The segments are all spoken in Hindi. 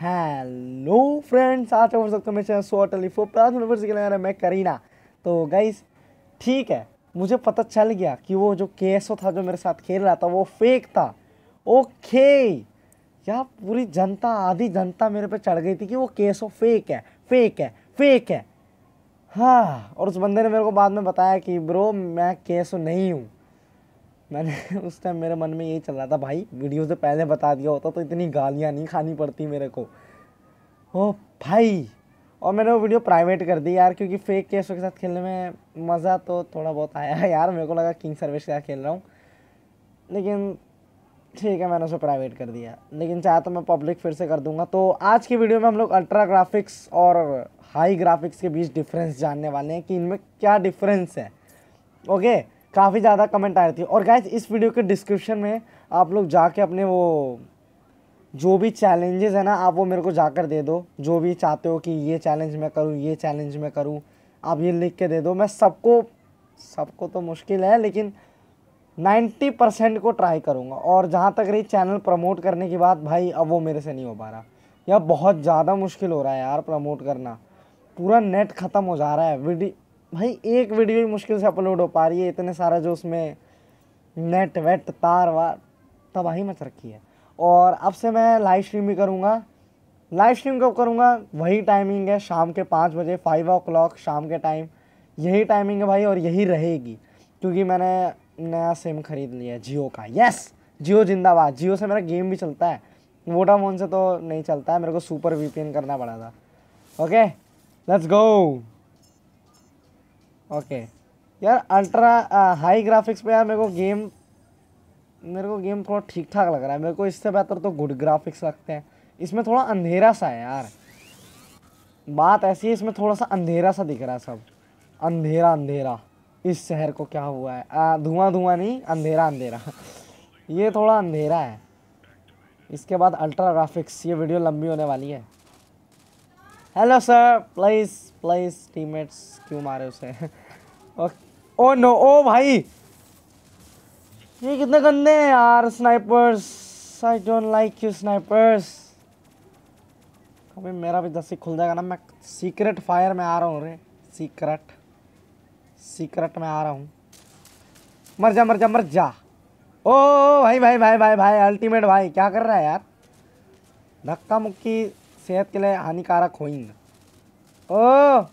हेलो फ्रेंड्स आज हो सकता मैं चैनल सो अटली फो प्लास यूनिवर्सिटी के मैं करीना तो गाइस ठीक है मुझे पता चल गया कि वो जो के था जो मेरे साथ खेल रहा था वो फेक था ओके यार पूरी जनता आधी जनता मेरे पे चढ़ गई थी कि वो केस फेक है फेक है फेक है हाँ और उस बंदे ने मेरे को बाद में बताया कि ब्रो मैं केसो नहीं हूँ मैंने उस टाइम मेरे मन में यही चल रहा था भाई वीडियो से पहले बता दिया होता तो इतनी गालियाँ नहीं खानी पड़ती मेरे को ओ भाई और मैंने वो वीडियो प्राइवेट कर दी यार क्योंकि फेक केसों के साथ खेलने में मज़ा तो थोड़ा बहुत आया यार मेरे को लगा किंग सर्विस के साथ खेल रहा हूँ लेकिन ठीक है मैंने उसे प्राइवेट कर दिया लेकिन चाहे तो मैं पब्लिक फिर से कर दूंगा तो आज की वीडियो में हम लोग अल्ट्रा ग्राफिक्स और हाई ग्राफिक्स के बीच डिफरेंस जानने वाले हैं कि इनमें क्या डिफरेंस है ओके काफ़ी ज़्यादा कमेंट आ रही थी और गैस इस वीडियो के डिस्क्रिप्शन में आप लोग जाके अपने वो जो भी चैलेंजेस है ना आप वो मेरे को जाकर दे दो जो भी चाहते हो कि ये चैलेंज मैं करूँ ये चैलेंज मैं करूँ आप ये लिख के दे दो मैं सबको सबको तो मुश्किल है लेकिन 90 परसेंट को ट्राई करूँगा और जहाँ तक रही चैनल प्रमोट करने की बात भाई अब वो मेरे से नहीं हो पा रहा यह बहुत ज़्यादा मुश्किल हो रहा है यार प्रमोट करना पूरा नेट ख़त्म हो जा रहा है वीडियो भाई एक वीडियो ही मुश्किल से अपलोड हो पा रही है इतने सारा जो उसमें नेट वेट तार वार तबाही मच रखी है और अब से मैं लाइव स्ट्रीम भी करूँगा लाइव स्ट्रीम कब करूँगा वही टाइमिंग है शाम के पाँच बजे फाइव ओ शाम के टाइम यही टाइमिंग है भाई और यही रहेगी क्योंकि मैंने नया सिम खरीद लिया है जियो का यस जियो जिंदाबाद जियो से मेरा गेम भी चलता है वोडाफोन से तो नहीं चलता है मेरे को सुपर वीपीएन करना पड़ा था ओके लेट्स गो ओके यार अल्ट्रा हाई ग्राफिक्स पे यार मेरे को गेम मेरे को गेम थोड़ा ठीक ठाक लग रहा है मेरे को इससे बेहतर तो गुड ग्राफिक्स लगते हैं इसमें थोड़ा अंधेरा सा है यार बात ऐसी है इसमें थोड़ा सा अंधेरा सा दिख रहा है सब अंधेरा अंधेरा इस शहर को क्या हुआ है धुआं धुआं नहीं अंधेरा अंधेरा ये थोड़ा अंधेरा है इसके बाद अल्ट्रा ग्राफिक्स ये वीडियो लंबी होने वाली है hello sir please please teammates क्यों मारे उसे ओ नो ओ भाई ये कितने गंदे हैं यार snipers I don't like you snipers कभी मेरा भी दसी खुल जाएगा ना मैं सीक्रेट फायर में आ रहा हूँ रे सीक्रेट सीक्रेट में आ रहा हूँ मर जा मर जा मर जा ओ भाई भाई भाई भाई भाई अल्टीमेट भाई क्या कर रहा है यार धक्का मुक्की सेहत के लिए हानिकारक होइंग ओ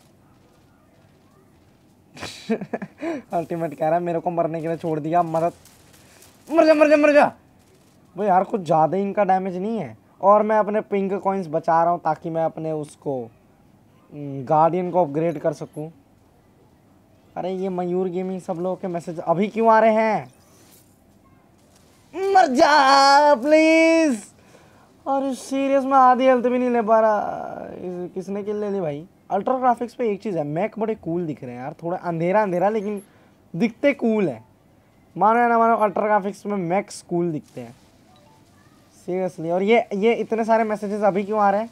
अल्टीमेट कह रहा है मेरे को मरने के लिए छोड़ दिया मदद मर जा मर जा मर जा वो यार कुछ ज़्यादा ही इनका डैमेज नहीं है और मैं अपने पिंक कॉइन्स बचा रहा हूँ ताकि मैं अपने उसको गार्डियन हम्म, को अपग्रेड कर सकूँ अरे ये मयूर गेमिंग सब लोगों के मैसेज अभी क्यों आ रहे हैं मर जा प्लीज़ और इस सीरीज में आधी हेल्थ भी नहीं ले पा रहा किसने के ले ली भाई अल्ट्रा ग्राफिक्स पे एक चीज़ है मैक बड़े कूल दिख रहे हैं यार थोड़ा अंधेरा अंधेरा लेकिन दिखते कूल है मानो या ना मानो अल्ट्रा ग्राफिक्स में मैक्स कूल दिखते हैं सीरियसली और ये ये इतने सारे मैसेजेस अभी क्यों आ रहे हैं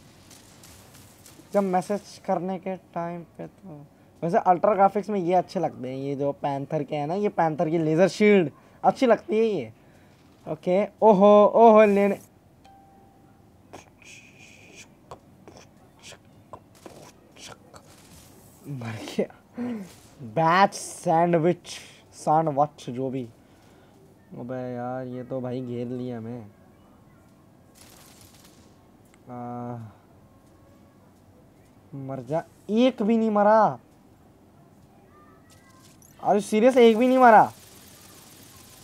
जब मैसेज करने के टाइम पे तो वैसे अल्ट्रा ग्राफिक्स में ये अच्छे लगते हैं ये जो पैंथर के हैं ना ये पैंथर की लेज़र शील्ड अच्छी लगती है ये ओके ओहो ओहो लेने मर गया बैच सैंडविच वच जो भी अबे यार ये तो भाई घेर लिया हमें मर जा एक भी नहीं मरा अरे सीरियस एक भी नहीं मरा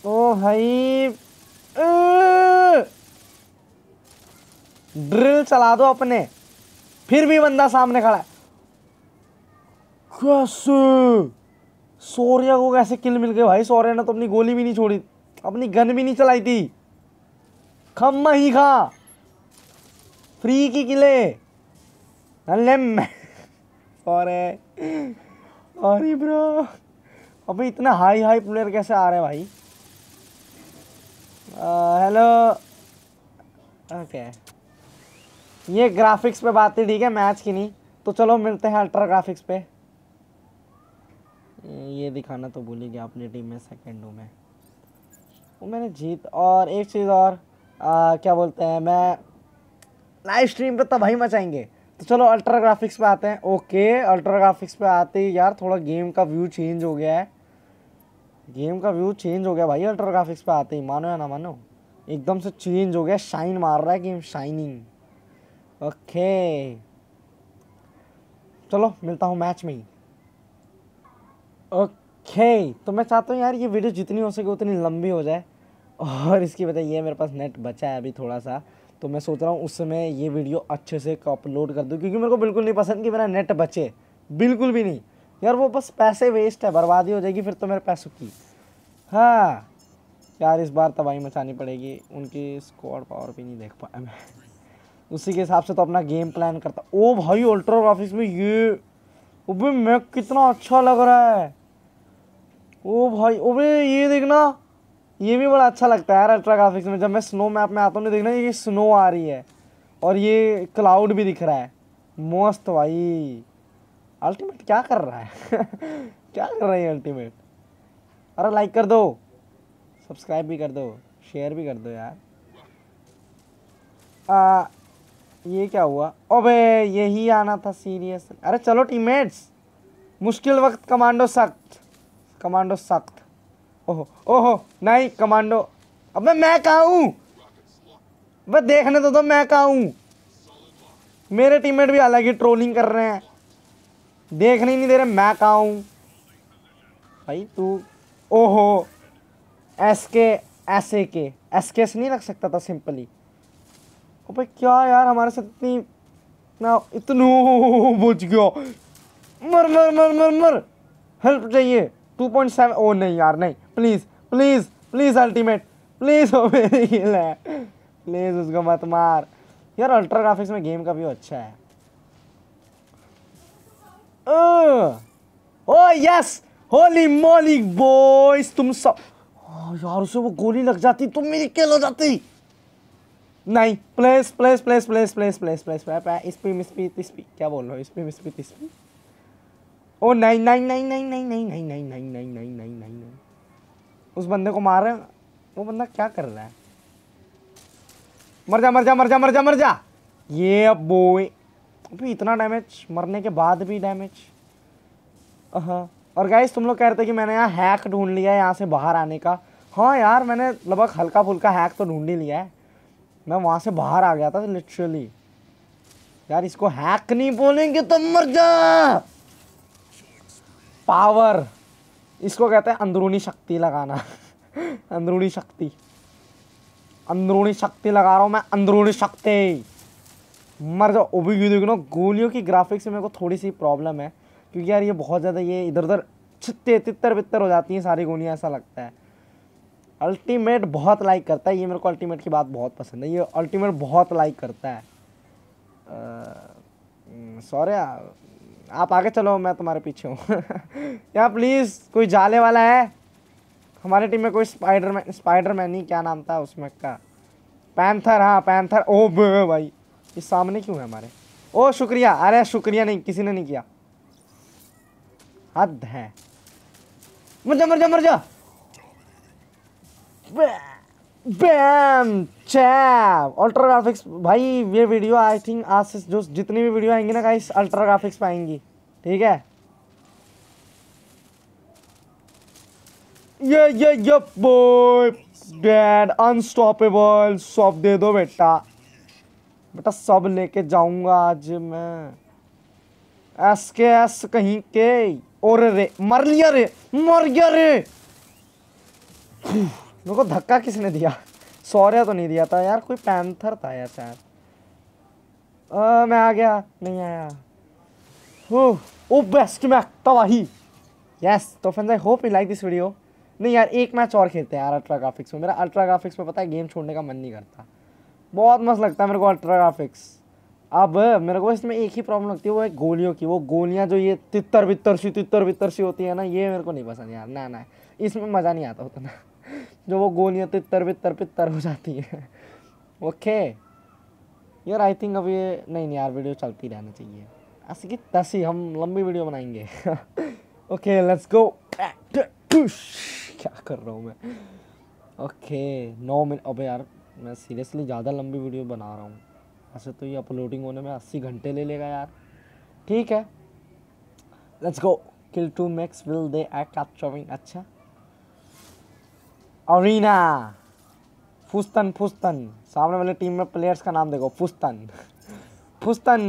ओ भाई ड्रिल चला दो अपने फिर भी बंदा सामने खड़ा है कैसे सौर्या को कैसे किल मिल गए भाई सौर्या ने तो अपनी गोली भी नहीं छोड़ी अपनी गन भी नहीं चलाई थी खम्मा ही खा फ्री की किले अरे ब्रो अबे इतना हाई हाई प्लेयर कैसे आ रहे हैं भाई हेलो ओके ये ग्राफिक्स पे बात थी ठीक है मैच की नहीं तो चलो मिलते हैं अल्ट्रा ग्राफिक्स पे हम्म, ये दिखाना तो भूल ही गया अपनी टीम में सेकेंड हूँ मैं वो मैंने जीत और एक चीज़ और आ, क्या बोलते हैं मैं लाइव स्ट्रीम तो तबाही मचाएंगे तो चलो अल्ट्रा ग्राफिक्स पे आते हैं ओके अल्ट्रा ग्राफिक्स पे आते ही यार थोड़ा गेम का व्यू चेंज हो गया है गेम का व्यू चेंज हो गया भाई अल्ट्रा ग्राफिक्स पे आते ही मानो या ना मानो एकदम से चेंज हो गया शाइन मार रहा है गेम शाइनिंग ओके चलो मिलता हूँ मैच में ही ओके तो मैं चाहता हूँ यार ये वीडियो जितनी हो सके उतनी लंबी हो जाए और इसकी वजह ये मेरे पास नेट बचा है अभी थोड़ा सा तो मैं सोच रहा हूँ उस समय ये वीडियो अच्छे से अपलोड कर दूँ क्योंकि मेरे को बिल्कुल नहीं पसंद कि मेरा नेट बचे बिल्कुल भी नहीं यार वो बस पैसे वेस्ट है बर्बादी हो जाएगी फिर तो मेरे पैसों की हाँ यार इस बार तबाही मचानी पड़ेगी उनकी स्कोर पावर भी नहीं देख पाया मैं उसी के हिसाब से तो अपना गेम प्लान करता ओ भाई अल्ट्रा ग्राफिक्स में ये अभी मैं कितना अच्छा लग रहा है ओ भाई भाई ये देखना ये भी बड़ा अच्छा लगता है यार अल्ट्रा ग्राफिक्स में जब मैं स्नो मैप में आता हूँ तो देखना ये स्नो आ रही है और ये क्लाउड भी दिख रहा है मस्त भाई अल्टीमेट क्या कर रहा है क्या कर रहा है अल्टीमेट अरे लाइक कर दो सब्सक्राइब भी कर दो शेयर भी कर दो यार आ, ये क्या हुआ अबे यही आना था सीरियस अरे चलो टीममेट्स मुश्किल वक्त कमांडो सख्त कमांडो सख्त ओहो ओहो नहीं कमांडो अबे मैं कहा हूँ बस देखने तो, तो मैं कहा हूँ मेरे टीममेट भी अलग ही ट्रोलिंग कर रहे हैं देखने ही नहीं दे रहे मैं कहा हूँ भाई तू ओहो एस के एस ए के एस के नहीं रख सकता था सिंपली ओ भाई क्या यार हमारे साथ इतनी ना इतना बुझ गया मर मर मर मर मर हेल्प चाहिए टू पॉइंट सेवन ओ नहीं यार नहीं please please please ultimate please हो मेरी है प्लीज़ उसको मत मार यार अल्ट्रा ग्राफिक्स में गेम का भी अच्छा है oh yes holy moly boys तुम सब यार उसे वो गोली लग जाती तुम मेरी खेल हो जाती नहीं please please please please please please please please please please पी तिस पी क्या बोल रहे हो इस पे मिस पी तिस पी ओ नहीं नहीं नहीं नहीं नहीं नहीं नहीं नहीं नहीं नहीं नहीं नहीं नहीं नहीं उस बंदे को मार रहे वो बंदा क्या कर रहा है मर जा मर जा मर जा मर जा मर जा ये अब बोए अभी इतना डैमेज मरने के बाद भी डैमेज हाँ और गाइस तुम लोग कह रहे थे कि मैंने यहाँ हैक ढूंढ लिया है यहाँ से बाहर आने का हाँ यार मैंने लगभग हल्का फुल्का हैक तो ढूंढ ही लिया है मैं वहाँ से बाहर आ गया था लिटरली यार इसको हैक नहीं बोलेंगे तुम मर जा पावर इसको कहते हैं अंदरूनी शक्ति लगाना अंदरूनी शक्ति अंदरूनी शक्ति लगा रहा हूँ मैं अंदरूनी शक्ति मर जाओ ओबी भी देखो ना गोलियों की ग्राफिक्स में मेरे को थोड़ी सी प्रॉब्लम है क्योंकि यार ये बहुत ज़्यादा ये इधर उधर छित्ते तितर बितर हो जाती हैं सारी गोलियाँ ऐसा लगता है अल्टीमेट बहुत लाइक करता है ये मेरे को अल्टीमेट की बात बहुत पसंद है ये अल्टीमेट बहुत लाइक करता है सॉरी आप आगे चलो मैं तुम्हारे पीछे हूँ यहाँ प्लीज़ कोई जाले वाला है हमारे टीम में कोई स्पाइडर स्पाइडर मैन ही क्या नाम था उसमें का पैंथर हाँ पैंथर ओ भाई ये सामने क्यों है हमारे ओ शुक्रिया अरे शुक्रिया नहीं किसी ने नहीं किया हद है मर जा मर जा मर जा बैम चैप अल्ट्रा ग्राफिक्स भाई ये वीडियो आई थिंक आज से जो जितनी भी वीडियो आएंगी ना गाइस अल्ट्रा ग्राफिक्स पाएंगी ठीक है ये ये ये बॉय डैड अनस्टॉपेबल सब दे दो बेटा बेटा सब लेके जाऊंगा आज मैं एस के एस कहीं के और रे मर लिया रे मर गया रे मेरे को धक्का किसने दिया सौर्या तो नहीं दिया था यार कोई पैंथर था यार शायद मैं आ गया नहीं आया ओ ओ बेस्ट मैक तबाही यस तो friends I hope you like this video नहीं यार एक मैच और खेलते हैं यार अल्ट्रा ग्राफिक्स में मेरा अल्ट्रा ग्राफिक्स में पता है गेम छोड़ने का मन नहीं करता बहुत मस्त लगता है मेरे को अल्ट्रा ग्राफिक्स अब मेरे को इसमें एक ही प्रॉब्लम लगती है वो है गोलियों की वो गोलियाँ जो ये तितर बितर सी तितर बितर सी होती है ना ये मेरे को नहीं पसंद यार ना ना इसमें मज़ा नहीं आता उतना जो वो गोलियाँ तितर बितर पितर हो जाती है ओके यार आई थिंक अब ये नहीं नहीं यार वीडियो चलती रहना चाहिए ऐसे कि तसी हम लंबी वीडियो बनाएंगे ओके लेट्स गो क्या कर रहा हूँ मैं ओके नौ मिनट अबे यार मैं सीरियसली ज़्यादा लंबी वीडियो बना रहा हूँ ऐसे तो ये अपलोडिंग होने में अस्सी घंटे ले लेगा यार ठीक है let's go kill two max will they act capturing अच्छा और फुस्तन फुस्तन सामने वाले टीम में प्लेयर्स का नाम देखो फुस्तन फुस्तन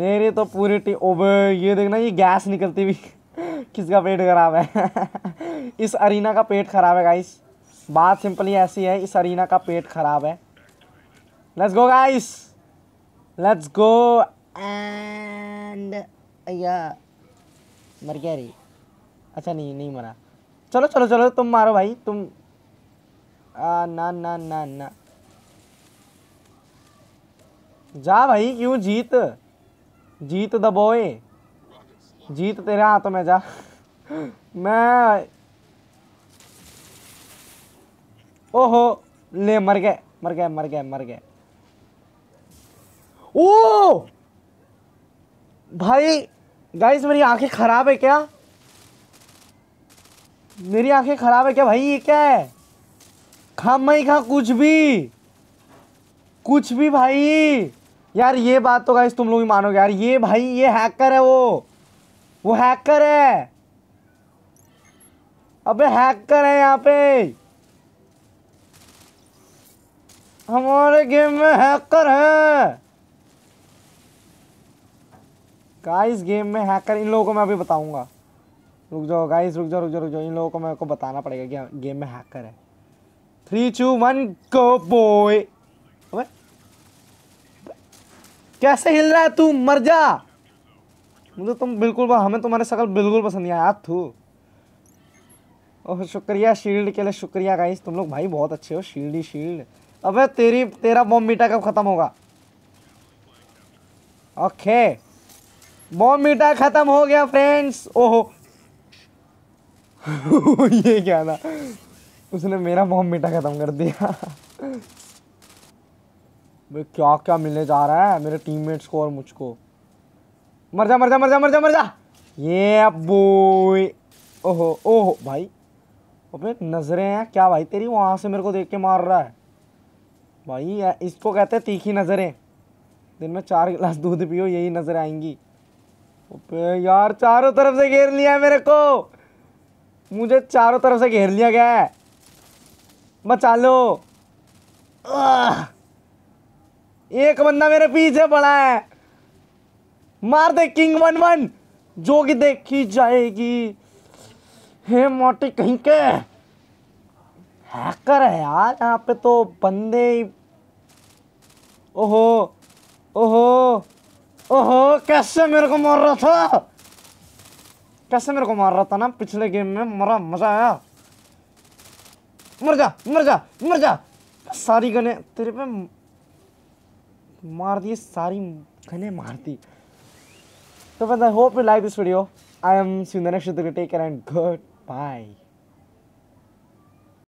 मेरे तो पूरी टीम ओबे ये देखना ये गैस निकलती हुई किसका पेट खराब है इस अरीना का पेट खराब है गाइस बात सिंपली ऐसी है इस अरीना का पेट खराब है let's go guys let's go and या मर गया रे अच्छा नहीं नहीं मरा चलो चलो चलो तुम मारो भाई तुम आ, ना ना ना ना जा भाई क्यों जीत जीत द बॉय जीत तेरे हाथों में जा मैं ओहो ले मर गए मर गए मर गए मर गए ओ भाई गाइस मेरी आंखें खराब है क्या मेरी आंखें खराब है क्या भाई ये क्या है खा मई खा कुछ भी कुछ भी भाई यार ये बात तो गाइस तुम लोग ही मानोगे यार ये भाई ये हैकर है वो वो हैकर है अबे हैकर है यहाँ पे हमारे गेम में हैकर है गाइस गेम में हैकर इन लोगों को मैं अभी बताऊंगा रुक जाओ गाइस रुक जाओ रुक जाओ रुक जाओ इन लोगों को मेरे को बताना पड़ेगा कि गेम में हैकर है three two one go boy कैसे हिल रहा है तू मर जा मुझे तुम बिल्कुल हमें तुम्हारे शकल बिल्कुल पसंद नहीं आया तू ओह शुक्रिया शील्ड के लिए शुक्रिया गाइस तुम लोग भाई बहुत अच्छे हो शील्ड ही शील्ड अब तेरी तेरा बॉम मीटा कब ख़त्म होगा ओके बॉम मीटा ख़त्म हो गया फ्रेंड्स ओहो ये क्या था उसने मेरा बॉम्ब मीठा ख़त्म कर दिया भाई क्या क्या मिलने जा रहा है मेरे टीममेट्स को और मुझको मर जा मर जा मर जा मर जा मर जा ये बोई ओहो ओहो भाई अबे नज़रें हैं क्या भाई तेरी वहां से मेरे को देख के मार रहा है भाई इसको कहते हैं तीखी नज़रें दिन में चार गिलास दूध पियो यही नज़र आएंगी यार चारों तरफ से घेर लिया है मेरे को मुझे चारों तरफ से घेर लिया गया है बचा लो एक बंदा मेरे पीछे पड़ा है मार दे किंग वन वन जो कि देखी जाएगी हे मोटी कहीं के हैकर है यार यहाँ पे तो बंदे ओहो ओहो ओहो कैसे मेरे को मार रहा था कैसे मेरे को मार रहा था ना पिछले गेम में मरा मजा आया मर जा मर जा मर जा सारी गने तेरे पे मार दिए सारी गने मार दी तो बस I hope you like this video I am Sundar tech and good bye